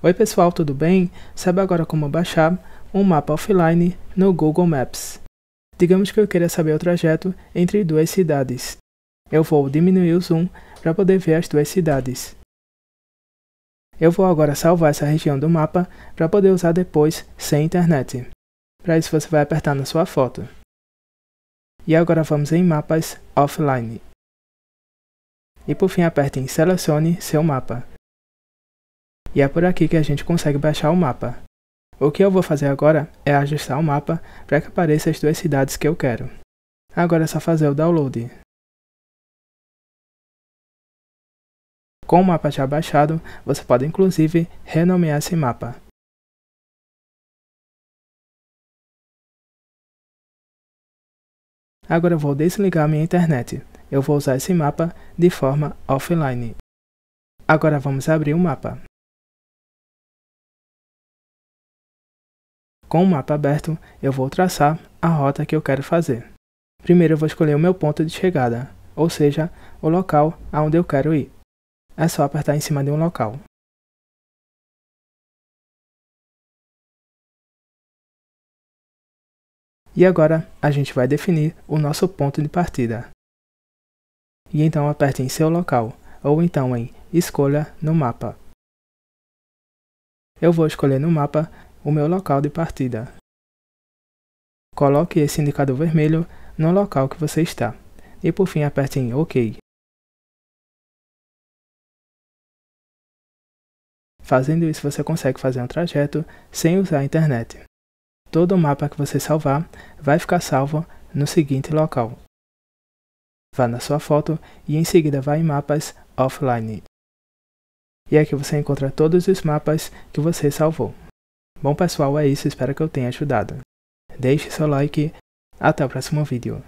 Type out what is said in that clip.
Oi pessoal, tudo bem? Sabe agora como baixar um mapa offline no Google Maps. Digamos que eu queira saber o trajeto entre duas cidades. Eu vou diminuir o zoom para poder ver as duas cidades. Eu vou agora salvar essa região do mapa para poder usar depois sem internet. Para isso você vai apertar na sua foto. E agora vamos em mapas offline. E por fim aperte em selecione seu mapa e é por aqui que a gente consegue baixar o mapa. O que eu vou fazer agora é ajustar o mapa para que apareça as duas cidades que eu quero. Agora é só fazer o download. Com o mapa já baixado, você pode inclusive renomear esse mapa. Agora vou desligar minha internet. Eu vou usar esse mapa de forma offline. Agora vamos abrir o mapa. Com o mapa aberto, eu vou traçar a rota que eu quero fazer. Primeiro eu vou escolher o meu ponto de chegada, ou seja, o local aonde eu quero ir. É só apertar em cima de um local. E agora a gente vai definir o nosso ponto de partida. E então aperte em seu local, ou então em Escolha no mapa. Eu vou escolher no mapa o meu local de partida. Coloque esse indicador vermelho no local que você está e por fim aperte em OK. Fazendo isso, você consegue fazer um trajeto sem usar a internet. Todo o mapa que você salvar vai ficar salvo no seguinte local. Vá na sua foto e em seguida vá em Mapas Offline. E aqui você encontra todos os mapas que você salvou. Bom pessoal, é isso, espero que eu tenha ajudado. Deixe seu like, até o próximo vídeo.